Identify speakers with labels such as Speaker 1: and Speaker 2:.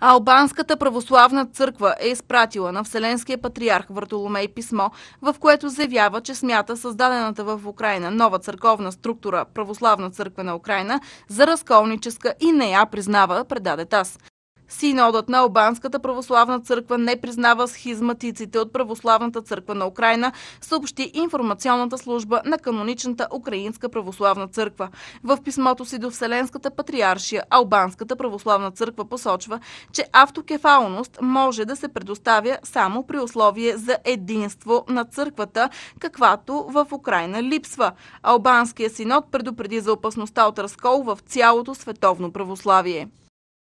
Speaker 1: Албанската православна църква е изпратила на Вселенския патриарх Вартоломей писмо, в което заявява, че смята създадената в Украина нова църковна структура Православна църква на Украина за разколническа и не я признава, предаде ТАС. Синодът на Албанската православна църква не признава схизматиците от Православната църква на Украина, съобщи информационната служба на каноничната Украинска православна църква. В писмото си до Вселенската патриаршия Албанската православна църква посочва, че автокефалност може да се предоставя само при условие за единство на църквата, каквато в Украина липсва. Албанския синод предупреди за опасността от разкол в цялото световно православие.